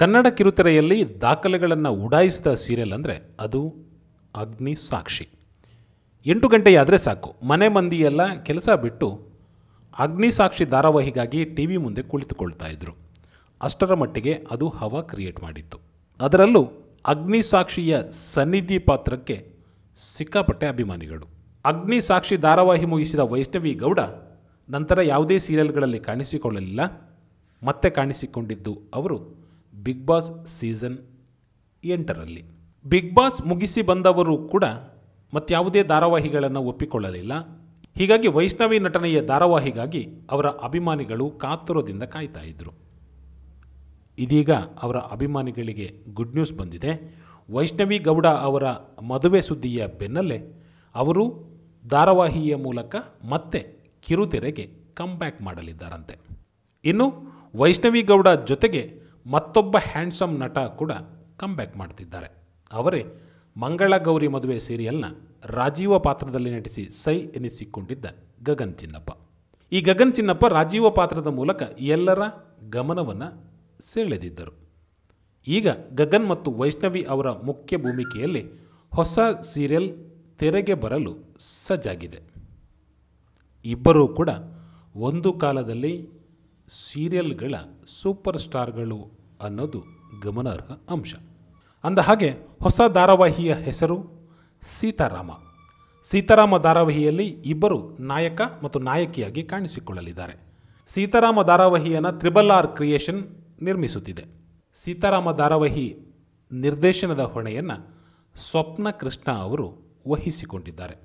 ಕನ್ನಡ ಕಿರುತೆರೆಯಲ್ಲಿ ದಾಖಲೆಗಳನ್ನು ಉಡಾಯಿಸಿದ ಸೀರಿಯಲ್ ಅಂದರೆ ಅದು ಅಗ್ನಿ ಸಾಕ್ಷಿ ಎಂಟು ಗಂಟೆಯಾದರೆ ಸಾಕು ಮನೆ ಮಂದಿಯೆಲ್ಲ ಕೆಲಸ ಬಿಟ್ಟು ಅಗ್ನಿ ಸಾಕ್ಷಿ ಧಾರಾವಾಹಿಗಾಗಿ ಟಿ ವಿ ಮುಂದೆ ಕುಳಿತುಕೊಳ್ತಾ ಇದ್ದರು ಅಷ್ಟರ ಮಟ್ಟಿಗೆ ಅದು ಹವಾ ಕ್ರಿಯೇಟ್ ಮಾಡಿತ್ತು ಅದರಲ್ಲೂ ಅಗ್ನಿ ಸಾಕ್ಷಿಯ ಸನ್ನಿಧಿ ಪಾತ್ರಕ್ಕೆ ಸಿಕ್ಕಾಪಟ್ಟೆ ಅಭಿಮಾನಿಗಳು ಅಗ್ನಿ ಸಾಕ್ಷಿ ಧಾರಾವಾಹಿ ಮುಗಿಸಿದ ವೈಷ್ಣವಿ ಗೌಡ ನಂತರ ಯಾವುದೇ ಸೀರಿಯಲ್ಗಳಲ್ಲಿ ಕಾಣಿಸಿಕೊಳ್ಳಲಿಲ್ಲ ಮತ್ತೆ ಕಾಣಿಸಿಕೊಂಡಿದ್ದು ಅವರು ಬಿಗ್ ಬಾಸ್ ಸೀಸನ್ ಎಂಟರಲ್ಲಿ ಬಿಗ್ ಬಾಸ್ ಮುಗಿಸಿ ಬಂದವರು ಕೂಡ ಮತ್ತಾವುದೇ ಧಾರಾವಾಹಿಗಳನ್ನು ಒಪ್ಪಿಕೊಳ್ಳಲಿಲ್ಲ ಹೀಗಾಗಿ ವೈಷ್ಣವಿ ನಟನೆಯ ಧಾರಾವಾಹಿಗಾಗಿ ಅವರ ಅಭಿಮಾನಿಗಳು ಕಾತುರದಿಂದ ಕಾಯ್ತಾ ಇದ್ದರು ಇದೀಗ ಅವರ ಅಭಿಮಾನಿಗಳಿಗೆ ಗುಡ್ ನ್ಯೂಸ್ ಬಂದಿದೆ ವೈಷ್ಣವಿ ಗೌಡ ಅವರ ಮದುವೆ ಸುದ್ದಿಯ ಬೆನ್ನಲ್ಲೇ ಅವರು ಧಾರಾವಾಹಿಯ ಮೂಲಕ ಮತ್ತೆ ಕಿರುತೆರೆಗೆ ಕಮ್ಬ್ಯಾಕ್ ಮಾಡಲಿದ್ದಾರಂತೆ ಇನ್ನು ವೈಷ್ಣವಿ ಗೌಡ ಜೊತೆಗೆ ಮತ್ತೊಬ್ಬ ಹ್ಯಾಂಡ್ಸಮ್ ನಟ ಕೂಡ ಕಮ್ಬ್ಯಾಕ್ ಮಾಡ್ತಿದ್ದಾರೆ ಅವರೇ ಮಂಗಳ ಗೌರಿ ಮದುವೆ ಸೀರಿಯಲ್ನ ರಾಜೀವ ಪಾತ್ರದಲ್ಲಿ ನಟಿಸಿ ಸೈ ಎನಿಸಿಕೊಂಡಿದ್ದ ಗಗನ್ ಚಿನ್ನಪ್ಪ ಈ ಗಗನ್ ಚಿನ್ನಪ್ಪ ರಾಜೀವ ಪಾತ್ರದ ಮೂಲಕ ಎಲ್ಲರ ಗಮನವನ್ನು ಸೆಳೆದಿದ್ದರು ಈಗ ಗಗನ್ ಮತ್ತು ವೈಷ್ಣವಿ ಅವರ ಮುಖ್ಯ ಭೂಮಿಕೆಯಲ್ಲಿ ಹೊಸ ಸೀರಿಯಲ್ ತೆರೆಗೆ ಬರಲು ಸಜ್ಜಾಗಿದೆ ಇಬ್ಬರೂ ಕೂಡ ಒಂದು ಕಾಲದಲ್ಲಿ ಸೀರಿಯಲ್ಗಳ ಸೂಪರ್ ಸ್ಟಾರ್ಗಳು ಅನ್ನೋದು ಗಮನಾರ್ಹ ಅಂಶ ಅಂದ ಹಾಗೆ ಹೊಸ ಧಾರಾವಾಹಿಯ ಹೆಸರು ಸೀತಾರಾಮ ಸೀತಾರಾಮ ಧಾರಾವಾಹಿಯಲ್ಲಿ ಇಬ್ಬರು ನಾಯಕ ಮತ್ತು ನಾಯಕಿಯಾಗಿ ಕಾಣಿಸಿಕೊಳ್ಳಲಿದ್ದಾರೆ ಸೀತಾರಾಮ ಧಾರಾವಾಹಿಯನ್ನು ತ್ರಿಬಲ್ ಆರ್ ಕ್ರಿಯೇಷನ್ ನಿರ್ಮಿಸುತ್ತಿದೆ ಸೀತಾರಾಮ ಧಾರಾವಾಹಿ ನಿರ್ದೇಶನದ ಹೊಣೆಯನ್ನು ಸ್ವಪ್ನ ಕೃಷ್ಣ ಅವರು ವಹಿಸಿಕೊಂಡಿದ್ದಾರೆ